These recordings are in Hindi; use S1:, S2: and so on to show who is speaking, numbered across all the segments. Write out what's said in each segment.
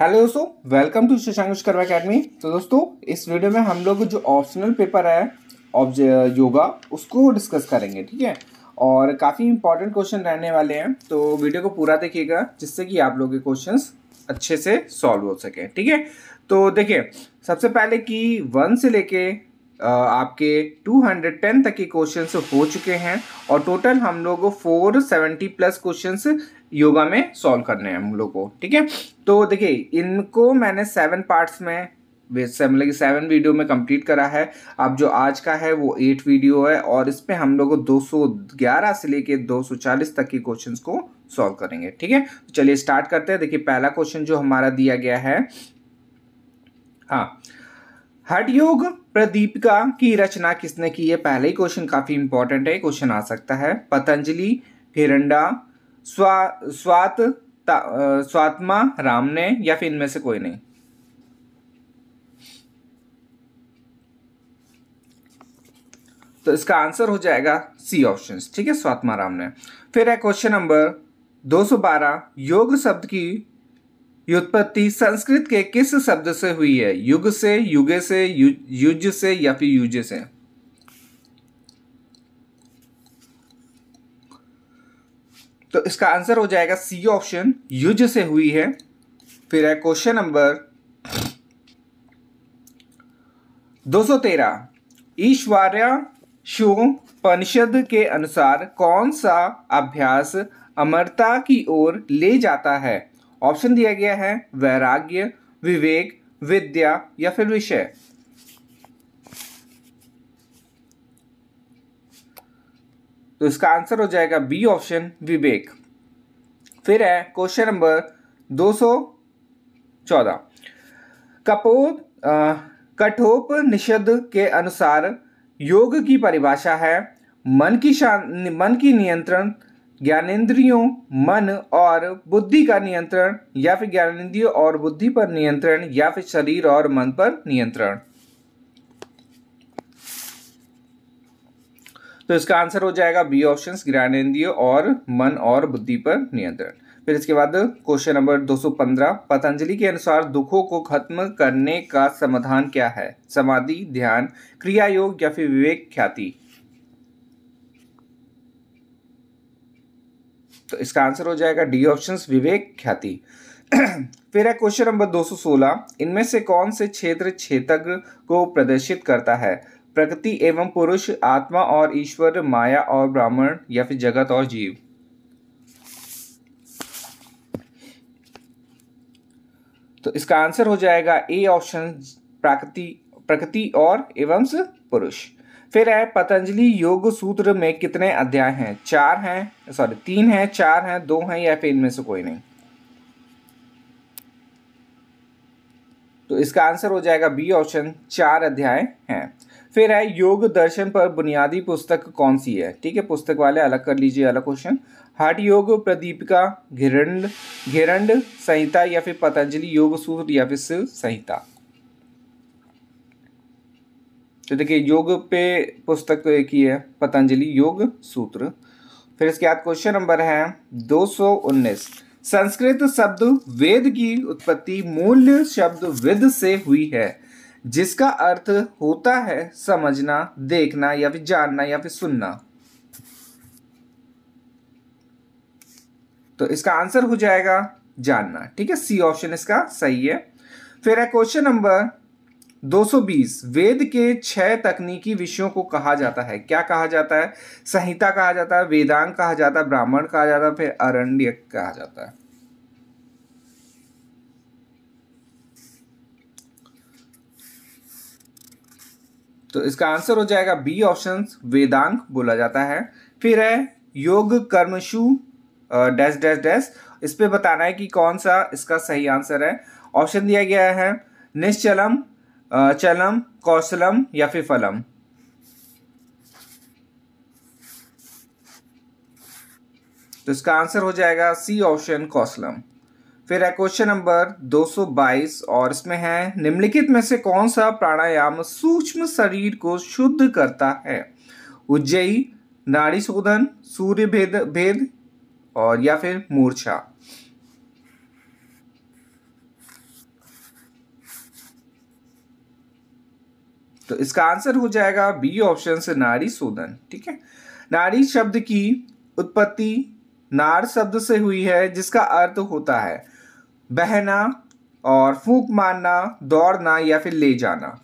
S1: हेलो दोस्तों welcome to Shashank Vishwakarma academy तो दोस्तों इस वीडियो में हम लोग जो ऑप्शनल पेपर है ऑब्ज योगा उसको डिस्कस करेंगे ठीक है और काफ़ी इंपॉर्टेंट क्वेश्चन रहने वाले हैं तो वीडियो को पूरा देखिएगा जिससे कि आप लोग के क्वेश्चन अच्छे से सॉल्व हो सके ठीक है तो देखिए सबसे पहले कि वन से लेके आपके 210 तक के क्वेश्चंस हो चुके हैं और टोटल हम लोग 470 प्लस क्वेश्चंस योगा में सॉल्व करने हैं हम लोग को ठीक है तो देखिए इनको मैंने सेवन पार्ट्स में मतलब कि सेवन वीडियो में कंप्लीट करा है अब जो आज का है वो एट वीडियो है और इस पर हम लोग दो सौ ग्यारह से लेके दो सौ चालीस तक के क्वेश्चन को सॉल्व करेंगे ठीक है तो चलिए स्टार्ट करते हैं देखिए पहला क्वेश्चन जो हमारा दिया गया है हाँ हट योग प्रदीपिका की रचना किसने की है पहले ही क्वेश्चन काफी इंपॉर्टेंट है क्वेश्चन आ सकता है पतंजलि हिरंडा स्वा स्वात स्वात्मा राम ने या फिर इनमें से कोई नहीं तो इसका आंसर हो जाएगा सी ऑप्शन ठीक है स्वात्मा राम ने फिर है क्वेश्चन नंबर 212 योग शब्द की उत्पत्ति संस्कृत के किस शब्द से हुई है युग से युगे से यु, युज से या फिर युज से तो इसका आंसर हो जाएगा सी ऑप्शन युज से हुई है फिर है क्वेश्चन नंबर 213 ईश्वर्या शुपनिषद के अनुसार कौन सा अभ्यास अमरता की ओर ले जाता है ऑप्शन दिया गया है वैराग्य विवेक विद्या या फिर विषय तो इसका आंसर हो जाएगा बी ऑप्शन विवेक फिर है क्वेश्चन नंबर 214 कठोप निषद के अनुसार योग की परिभाषा है मन की शांति मन की नियंत्रण ज्ञानेन्द्रियों मन और बुद्धि का नियंत्रण या फिर ज्ञानेंद्रियों और बुद्धि पर नियंत्रण या फिर शरीर और मन पर नियंत्रण तो इसका आंसर हो जाएगा बी ऑप्शन ज्ञानेन्द्रिय और मन और बुद्धि पर नियंत्रण फिर इसके बाद क्वेश्चन नंबर 215 पतंजलि के अनुसार दुखों को खत्म करने का समाधान क्या है समाधि ध्यान क्रिया योग या फिर विवेक ख्याति तो इसका आंसर हो जाएगा डी ऑप्शन विवेक ख्याति फिर है क्वेश्चन नंबर 216 इनमें से कौन से क्षेत्र क्षेत्र को प्रदर्शित करता है प्रकृति एवं पुरुष आत्मा और ईश्वर माया और ब्राह्मण या फिर जगत और जीव तो इसका आंसर हो जाएगा ए ऑप्शन प्राकृति प्रकृति और एवं पुरुष फिर है पतंजलि योग सूत्र में कितने अध्याय हैं चार हैं सॉरी तीन हैं चार हैं दो हैं या फिर इनमें से कोई नहीं तो इसका आंसर हो जाएगा बी ऑप्शन चार अध्याय हैं फिर है योग दर्शन पर बुनियादी पुस्तक कौन सी है ठीक है पुस्तक वाले अलग कर लीजिए अलग क्वेश्चन हठ योग प्रदीपिका घिरंड घिरंड संहिता या फिर पतंजलि योग सूत्र या फिर शिव संहिता तो देखिए योग पे पुस्तक तो एक ही है पतंजलि योग सूत्र फिर इसके बाद क्वेश्चन नंबर है 219 संस्कृत शब्द वेद की उत्पत्ति मूल शब्द विद से हुई है जिसका अर्थ होता है समझना देखना या फिर जानना या फिर सुनना तो इसका आंसर हो जाएगा जानना ठीक है सी ऑप्शन इसका सही है फिर है क्वेश्चन नंबर 220 वेद के छह तकनीकी विषयों को कहा जाता है क्या कहा जाता है संहिता कहा जाता है वेदांग कहा जाता है ब्राह्मण कहा जाता है फिर अरण्य कहा जाता है तो इसका आंसर हो जाएगा बी ऑप्शन वेदांग बोला जाता है फिर है योग कर्मशु डैश डैश डैश इस पर बताना है कि कौन सा इसका सही आंसर है ऑप्शन दिया गया है निश्चलम चलम कौसलम या फिर फलम तो इसका आंसर हो जाएगा सी ऑप्शन कौसलम फिर है क्वेश्चन नंबर 222 और इसमें है निम्नलिखित में से कौन सा प्राणायाम सूक्ष्म शरीर को शुद्ध करता है उज्जयी नाड़ी शोधन सूर्य भेद भेद और या फिर मूर्छा तो इसका आंसर हो जाएगा बी ऑप्शन से नारी शोधन ठीक है नारी शब्द की उत्पत्ति नार शब्द से हुई है जिसका अर्थ होता है बहना और फूक मारना दौड़ना या फिर ले जाना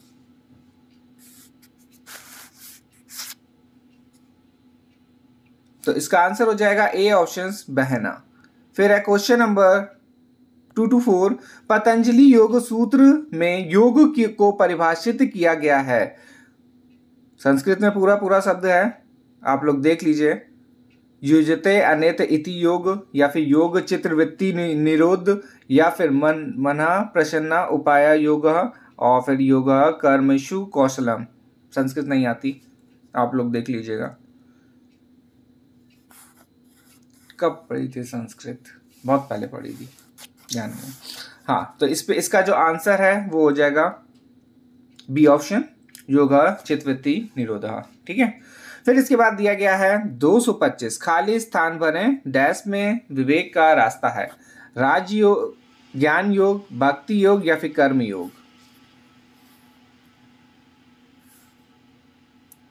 S1: तो इसका आंसर हो जाएगा ए ऑप्शन बहना फिर है question number two two four Patanjali Yog Sutra में योग को परिभाषित किया गया है संस्कृत में पूरा पूरा शब्द है आप लोग देख लीजिए युजते अनेत इति योग या फिर योग चित्रवृत्ति निरोध या फिर मन मना प्रसन्ना उपाय योग और फिर योग कर्मशु कौशलम संस्कृत नहीं आती आप लोग देख लीजिएगा कब पढ़ी थी संस्कृत बहुत पहले पढ़ी थी ज्ञान हाँ तो इस पे इसका जो आंसर है वो हो जाएगा बी ऑप्शन योगा चित्तवृत्ति निरोधा ठीक है फिर इसके बाद दिया गया है 225 खाली स्थान भरे डैश में विवेक का रास्ता है राजयोग ज्ञान योग भक्ति योग या फिर कर्म योग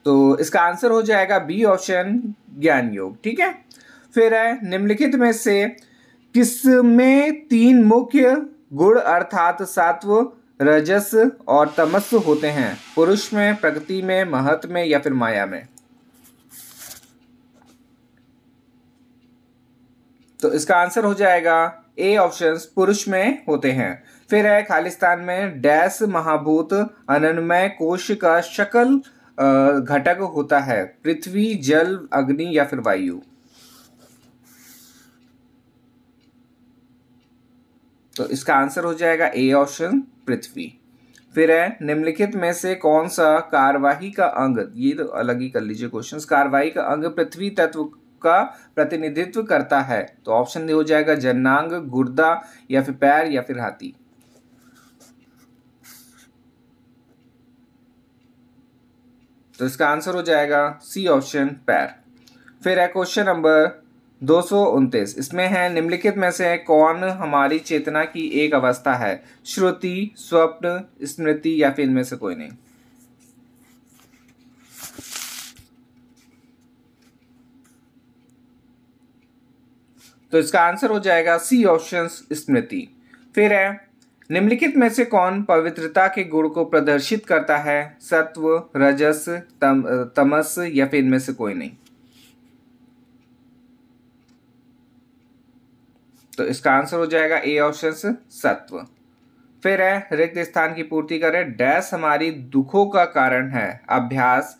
S1: तो इसका आंसर हो जाएगा बी ऑप्शन ज्ञान योग ठीक है फिर है निम्नलिखित में से किसमें तीन मुख्य गुण अर्थात सात्व रजस और तमस होते हैं पुरुष में प्रकृति में महत्व में या फिर माया में तो इसका आंसर हो जाएगा ए ऑप्शन पुरुष में होते हैं फिर है खालिस्तान में डैश महाभूत अनन्मय कोश का शकल घटक होता है पृथ्वी जल अग्नि या फिर वायु तो इसका आंसर हो जाएगा ए ऑप्शन पृथ्वी फिर है निम्नलिखित में से कौन सा कार्यवाही का अंग ये तो अलग ही कर लीजिए क्वेश्चन कार्यवाही का अंग पृथ्वी तत्व का प्रतिनिधित्व करता है तो ऑप्शन हो जाएगा जन्नांग गुर्दा या फिर पैर या फिर हाथी तो इसका आंसर हो जाएगा सी ऑप्शन पैर फिर है क्वेश्चन नंबर दो इसमें है निम्नलिखित में से कौन हमारी चेतना की एक अवस्था है श्रुति स्वप्न स्मृति या फिर इनमें से कोई नहीं तो इसका आंसर हो जाएगा सी ऑप्शन स्मृति फिर है निम्नलिखित में से कौन पवित्रता के गुण को प्रदर्शित करता है सत्व रजस तम, तमस या फिर इनमें से कोई नहीं तो इसका आंसर हो जाएगा ए ऑप्शन सत्व फिर है रिक्त स्थान की पूर्ति करें डैश हमारी दुखों का कारण है अभ्यास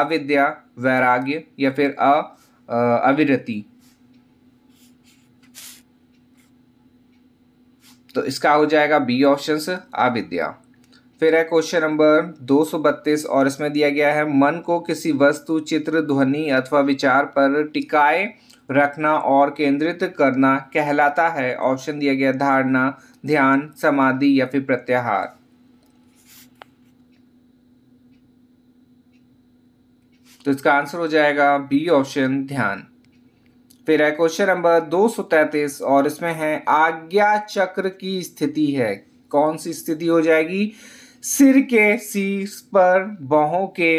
S1: अविद्या वैराग्य या फिर अ अविरति तो इसका हो जाएगा बी ऑप्शन अविद्या फिर है क्वेश्चन नंबर दो सौ बत्तीस और इसमें दिया गया है मन को किसी वस्तु चित्र ध्वनि अथवा विचार पर टिकाए रखना और केंद्रित करना कहलाता है ऑप्शन दिया गया धारणा ध्यान समाधि या फिर प्रत्याहार तो इसका आंसर हो जाएगा बी ऑप्शन ध्यान फिर है क्वेश्चन नंबर दो सौ तैंतीस और इसमें है आज्ञा चक्र की स्थिति है कौन सी स्थिति हो जाएगी सिर के शीर्ष पर बाहों के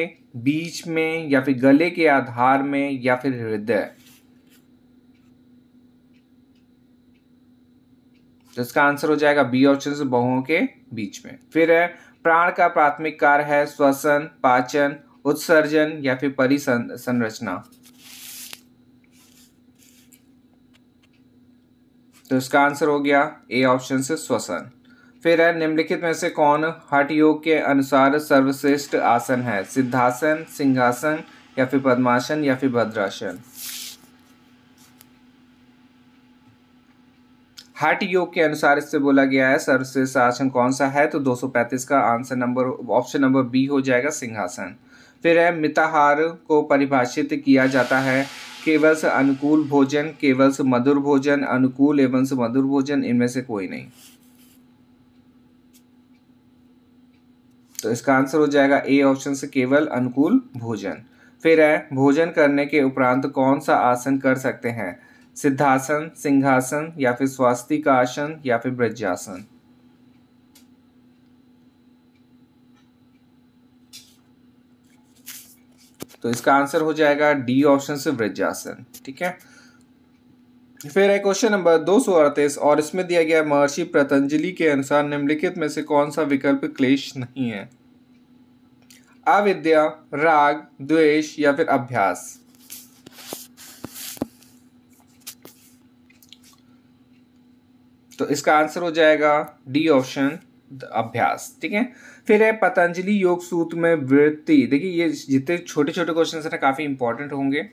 S1: बीच में या फिर गले के आधार में या फिर हृदय तो इसका आंसर हो जाएगा बी ऑप्शन बहुओं के बीच में फिर है प्राण का प्राथमिक कार्य है श्वसन पाचन उत्सर्जन या फिर परिसंरचना तो इसका आंसर हो गया ए ऑप्शन से श्वसन फिर है निम्नलिखित में से कौन हठ योग के अनुसार सर्वश्रेष्ठ आसन है सिद्धासन सिंहासन या फिर पद्मासन या फिर भद्रासन हट योग के अनुसार इससे बोला गया है सर्वश्रेष्ठ आसन कौन सा है तो 235 का answer number option number B हो जाएगा सिंहासन फिर है मिताहार को परिभाषित किया जाता है केवल से अनुकूल भोजन केवल से मधुर भोजन अनुकूल एवं से मधुर भोजन इनमें से कोई नहीं तो इसका आंसर हो जाएगा ए ऑप्शन से केवल अनुकूल भोजन फिर है भोजन करने के उपरांत कौन सा आसन कर सकते हैं सिद्धासन सिंहासन या फिर स्वास्थ्य का आसन या फिर ब्रजासन तो इसका आंसर हो जाएगा डी ऑप्शन से वृजासन ठीक है फिर है क्वेश्चन नंबर दो सौ अड़तीस और इसमें दिया गया महर्षि पतंजलि के अनुसार निम्नलिखित में से कौन सा विकल्प क्लेश नहीं है अविद्या राग द्वेष या फिर अभ्यास तो इसका आंसर हो जाएगा डी ऑप्शन अभ्यास ठीक है फिर है पतंजलि योग सूत्र में वृत्ति देखिए ये जितने छोटे छोटे क्वेश्चन हैं काफ़ी इंपॉर्टेंट होंगे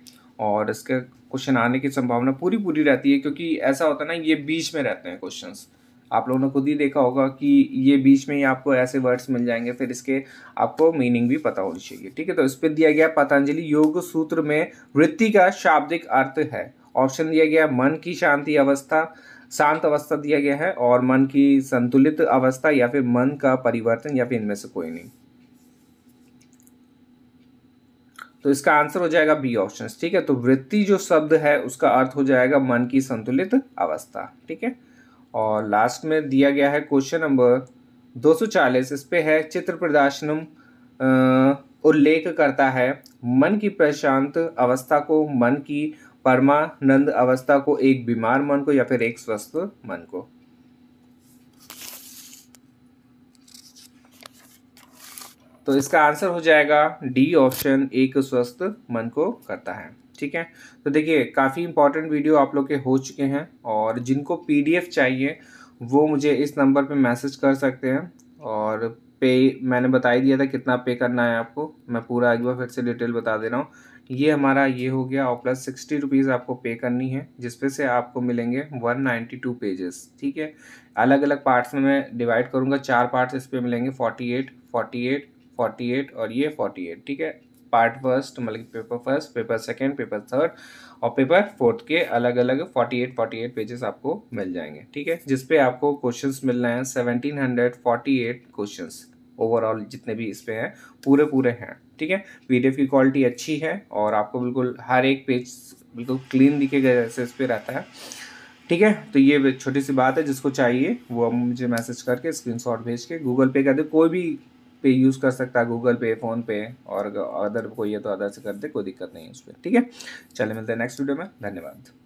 S1: और इसका क्वेश्चन आने की संभावना पूरी पूरी रहती है क्योंकि ऐसा होता है ना ये बीच में रहते हैं क्वेश्चन आप लोगों ने खुद ही देखा होगा कि ये बीच में ही आपको ऐसे वर्ड्स मिल जाएंगे फिर इसके आपको मीनिंग भी पता होनी चाहिए ठीक है तो इस पर दिया गया पतंजलि योग सूत्र में वृत्ति का शाब्दिक अर्थ है ऑप्शन दिया गया मन की शांति अवस्था शांत अवस्था दिया गया है और मन की संतुलित अवस्था या फिर मन का परिवर्तन या फिर इनमें से कोई नहीं तो इसका आंसर हो जाएगा बी ऑप्शन ठीक है तो वृत्ति जो शब्द है उसका अर्थ हो जाएगा मन की संतुलित अवस्था ठीक है और लास्ट में दिया गया है क्वेश्चन नंबर 240 इस पे है चित्र प्रदर्शनम उल्लेख करता है मन की प्रशांत अवस्था को मन की परमानंद अवस्था को एक बीमार मन को या फिर एक स्वस्थ मन को तो इसका आंसर हो जाएगा डी ऑप्शन एक स्वस्थ मन को करता है ठीक है तो देखिए काफ़ी इंपॉर्टेंट वीडियो आप लोग के हो चुके हैं और जिनको पीडीएफ चाहिए वो मुझे इस नंबर पे मैसेज कर सकते हैं और पे मैंने बता ही दिया था कितना पे करना है आपको मैं पूरा एक बार फिर से डिटेल बता दे रहा हूँ ये हमारा ये हो गया और प्लस सिक्सटी रुपीज़ आपको पे करनी है जिसपे से आपको मिलेंगे वन नाइन्टी टू पेजेस ठीक है अलग अलग पार्ट्स में मैं डिवाइड करूँगा चार पार्ट्स इस पर मिलेंगे forty eight forty eight forty eight और ये फोर्टी एट ठीक है पार्ट फर्स्ट मतलब paper first paper second paper third और पेपर फोर्थ के अलग अलग forty eight forty eight pages आपको मिल जाएंगे ठीक है जिसपे आपको क्वेश्चन मिल रहे हैं seventeen hundred forty eight question overall जितने भी इसपे हैं पूरे पूरे हैं ठीक है पीडीएफ की क्वालिटी अच्छी है और आपको बिल्कुल हर एक पेज बिल्कुल क्लीन दिखेगा जैसे इस पर रहता है ठीक है तो ये छोटी सी बात है जिसको चाहिए वो मुझे मैसेज करके स्क्रीनशॉट भेज के गूगल पे कर दे कोई भी पे यूज़ कर सकता है गूगल पे फ़ोन पे और अदर कोई है तो अदर से कर दे कोई दिक्कत नहीं है उस पर ठीक है चले मिलते हैं नेक्स्ट वीडियो में धन्यवाद